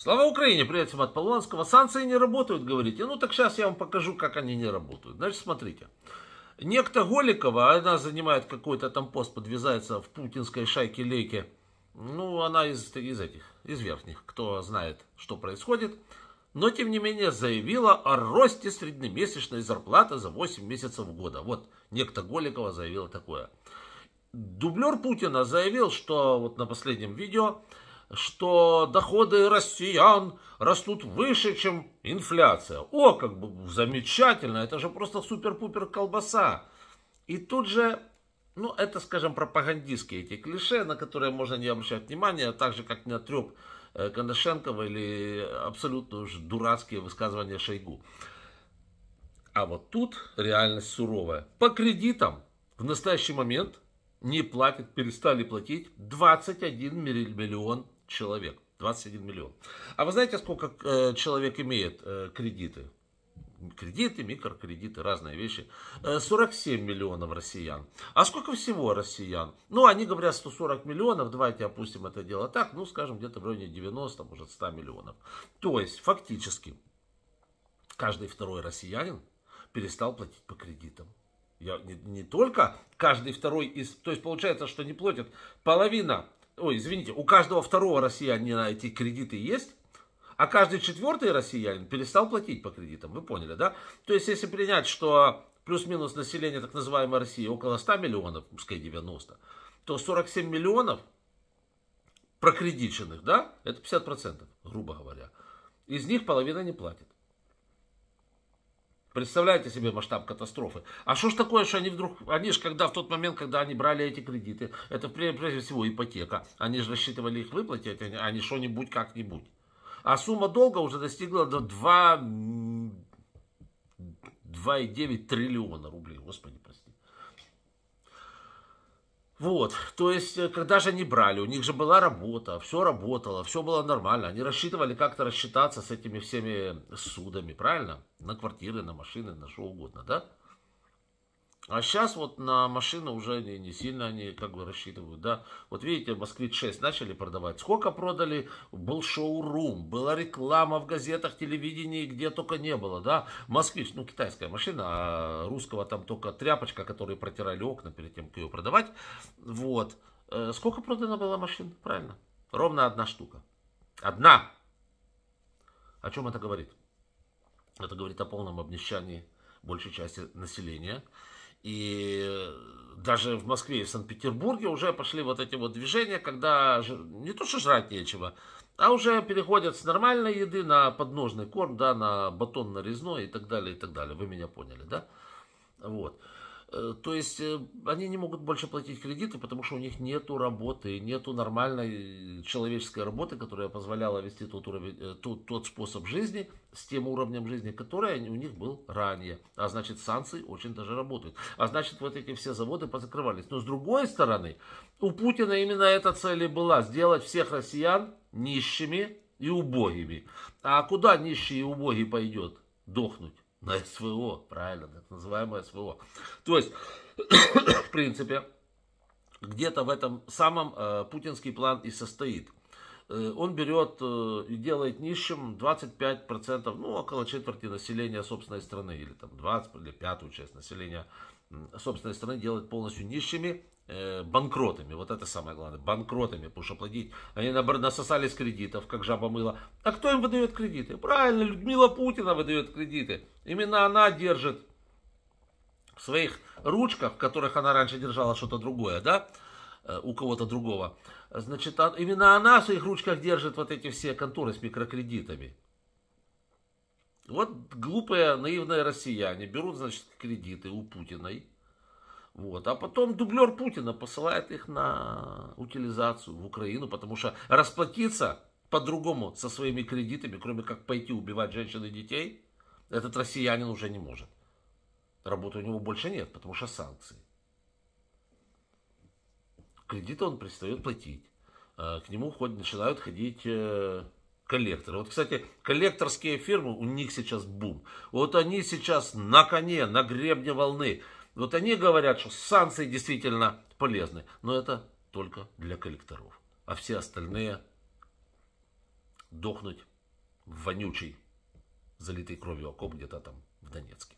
Слава Украине, приятелям от Полуанского. Санкции не работают, говорите. Ну так сейчас я вам покажу, как они не работают. Значит, смотрите. Некто Голикова, она занимает какой-то там пост, подвязается в путинской шайке-лейке. Ну, она из, из этих, из верхних, кто знает, что происходит. Но, тем не менее, заявила о росте среднемесячной зарплаты за 8 месяцев года. Вот, некто Голикова заявила такое. Дублер Путина заявил, что вот на последнем видео что доходы россиян растут выше, чем инфляция. О, как бы замечательно, это же просто супер-пупер колбаса. И тут же, ну, это, скажем, пропагандистские эти клише, на которые можно не обращать внимания, а так же, как на отреп э, Коношенкова или абсолютно уж дурацкие высказывания Шойгу. А вот тут реальность суровая. По кредитам в настоящий момент не платят, перестали платить 21 миллион человек, 21 миллион. А вы знаете, сколько э, человек имеет э, кредиты? Кредиты, микрокредиты, разные вещи. Э, 47 миллионов россиян. А сколько всего россиян? Ну, они говорят 140 миллионов, давайте опустим это дело так, ну, скажем, где-то в районе 90, может, 100 миллионов. То есть, фактически, каждый второй россиянин перестал платить по кредитам. Я, не, не только каждый второй из... То есть получается, что не платят половина ой, извините, у каждого второго россиянина эти кредиты есть, а каждый четвертый россиянин перестал платить по кредитам, вы поняли, да? То есть, если принять, что плюс-минус население так называемой России около 100 миллионов, пускай 90, то 47 миллионов прокредиченных, да, это 50%, грубо говоря. Из них половина не платит. Представляете себе масштаб катастрофы? А что ж такое, что они вдруг, они же когда в тот момент, когда они брали эти кредиты, это прежде всего ипотека, они же рассчитывали их выплатить, а не что-нибудь как-нибудь. А сумма долга уже достигла до 2,9 триллиона рублей, господи. Вот, то есть, э, когда же они брали, у них же была работа, все работало, все было нормально. Они рассчитывали как-то рассчитаться с этими всеми э, судами, правильно? На квартиры, на машины, на что угодно, да? А сейчас вот на машины уже не, не сильно они как бы рассчитывают, да. Вот видите, «Москвич-6» начали продавать. Сколько продали? Был шоу-рум, была реклама в газетах, телевидении, где только не было, да. «Москвич», ну, китайская машина, а русского там только тряпочка, которую протирали окна перед тем, как ее продавать. Вот. Э, сколько продано было машин? Правильно. Ровно одна штука. Одна. О чем это говорит? Это говорит о полном обнищании большей части населения. И э, даже в Москве и в Санкт-Петербурге уже пошли вот эти вот движения, когда не то что жрать нечего, а уже переходят с нормальной еды на подножный корм, да, на батон нарезной и так далее, и так далее. Вы меня поняли, да? Вот. Э, то есть э, они не могут больше платить кредиты, потому что у них нету работы, нету нормальной э, человеческой работы, которая позволяла вести тот, уровень, тот, тот способ жизни с тем уровнем жизни, который у них был ранее. А значит, санкции очень даже работают. А значит, вот эти все заводы позакрывались. Но с другой стороны, у Путина именно эта цель и была. Сделать всех россиян нищими и убогими. А куда нищие и убогие пойдет? Дохнуть. На СВО, правильно, так называемое СВО. То есть, в принципе, где-то в этом самом э, путинский план и состоит. Э, он берет э, и делает нищим 25%, ну, около четверти населения собственной страны, или там 20, или пятую часть населения собственной страны делает полностью нищими, э, банкротами, вот это самое главное, банкротами, потому что платить, они насосались кредитов, как жаба мыла. А кто им выдает кредиты? Правильно, Людмила Путина выдает кредиты. Именно она держит в своих ручках, в которых она раньше держала что-то другое, да, Э, у кого-то другого. Значит, а именно она в своих ручках держит вот эти все конторы с микрокредитами. Вот глупые, наивные россияне берут, значит, кредиты у Путиной. Вот. А потом дублер Путина посылает их на утилизацию в Украину, потому что расплатиться по-другому со своими кредитами, кроме как пойти убивать женщин и детей, этот россиянин уже не может. Работы у него больше нет, потому что санкции кредит он перестает платить. А, к нему хоть начинают ходить э, коллекторы. Вот, кстати, коллекторские фирмы, у них сейчас бум. Вот они сейчас на коне, на гребне волны. Вот они говорят, что санкции действительно полезны. Но это только для коллекторов. А все остальные дохнуть в вонючий, залитый кровью окоп где-то там в Донецке.